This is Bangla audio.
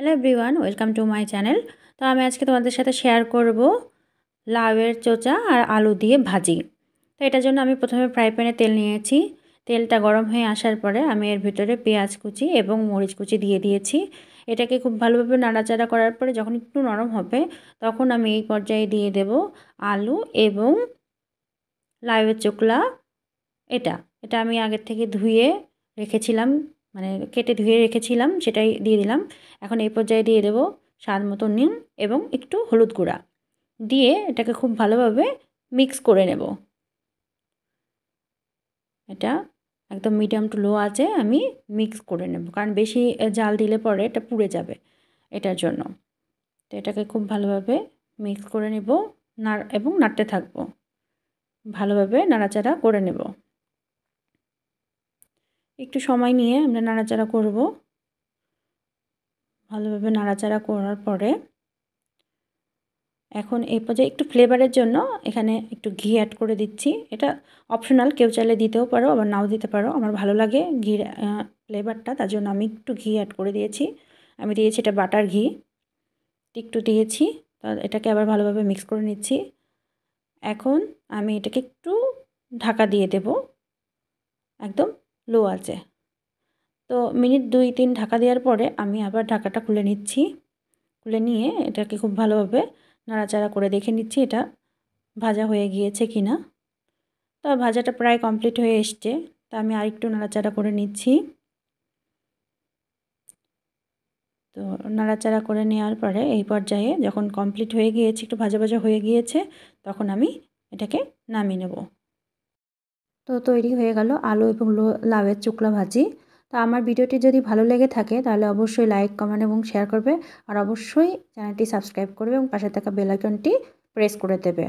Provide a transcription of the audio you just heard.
hello everyone welcome to my channel তো আমি আজকে তোমাদের সাথে শেয়ার করব লাউয়ের চোচা আর আলু দিয়ে ভাজি তো এটার জন্য আমি প্রথমে ফ্রাই প্যানে তেল নিয়েছি তেলটা গরম হয়ে আসার পরে আমি এর ভিতরে পেঁয়াজ কুচি এবং মরিচ কুচি দিয়ে দিয়েছি এটাকে খুব ভালোভাবে নাড়াচাড়া করার পরে যখন একটু নরম হবে তখন আমি এই পর্যায়ে দিয়ে দেব আলু এবং লাউয়ের চোকলা এটা এটা আমি আগের থেকে ধুয়ে রেখেছিলাম মানে কেটে ধুয়ে রেখেছিলাম সেটাই দিয়ে দিলাম এখন এই পর্যায়ে দিয়ে দেব স্বাদ মতো নিন এবং একটু হলুদ গুঁড়া দিয়ে এটাকে খুব ভালোভাবে মিক্স করে নেব এটা একদম মিডিয়াম টু লো আছে আমি মিক্স করে নেব কারণ বেশি জাল দিলে পরে এটা পুড়ে যাবে এটার জন্য তো এটাকে খুব ভালোভাবে মিক্স করে নেব নাড় এবং নাড়তে থাকবো ভালোভাবে নাড়াচাড়া করে নেব একটু সময় নিয়ে আমরা নাড়াচাড়া করব ভালোভাবে নাড়াচাড়া করার পরে এখন এই পর্যায়ে একটু ফ্লেভারের জন্য এখানে একটু ঘি অ্যাড করে দিচ্ছি এটা অপশনাল কেউ চাইলে দিতেও পারো আবার নাও দিতে পারো আমার ভালো লাগে ঘির ফ্লেভারটা তার জন্য আমি একটু ঘি অ্যাড করে দিয়েছি আমি দিয়েছি এটা বাটার ঘি একটু দিয়েছি এটাকে আবার ভালোভাবে মিক্স করে নিচ্ছি এখন আমি এটাকে একটু ঢাকা দিয়ে দেব একদম লো আছে তো মিনিট দুই তিন ঢাকা দেওয়ার পরে আমি আবার ঢাকাটা খুলে নিচ্ছি খুলে নিয়ে এটাকে খুব ভালোভাবে নাড়াচাড়া করে দেখে নিচ্ছি এটা ভাজা হয়ে গিয়েছে কি না তো ভাজাটা প্রায় কমপ্লিট হয়ে এসছে তা আমি আরেকটু নাড়াচাড়া করে নিচ্ছি তো নাড়াচাড়া করে নেওয়ার পরে এই পর্যায়ে যখন কমপ্লিট হয়ে গিয়েছে একটু ভাজা ভাজা হয়ে গিয়েছে তখন আমি এটাকে নামিয়ে নেব তো তৈরি হয়ে গেল আলু এবং লাউয়ের চুকলা ভাজি তো আমার ভিডিওটি যদি ভালো লেগে থাকে তাহলে অবশ্যই লাইক কমেন্ট এবং শেয়ার করবে আর অবশ্যই চ্যানেলটি সাবস্ক্রাইব করবে এবং পাশে থাকা বেলাইকনটি প্রেস করে দেবে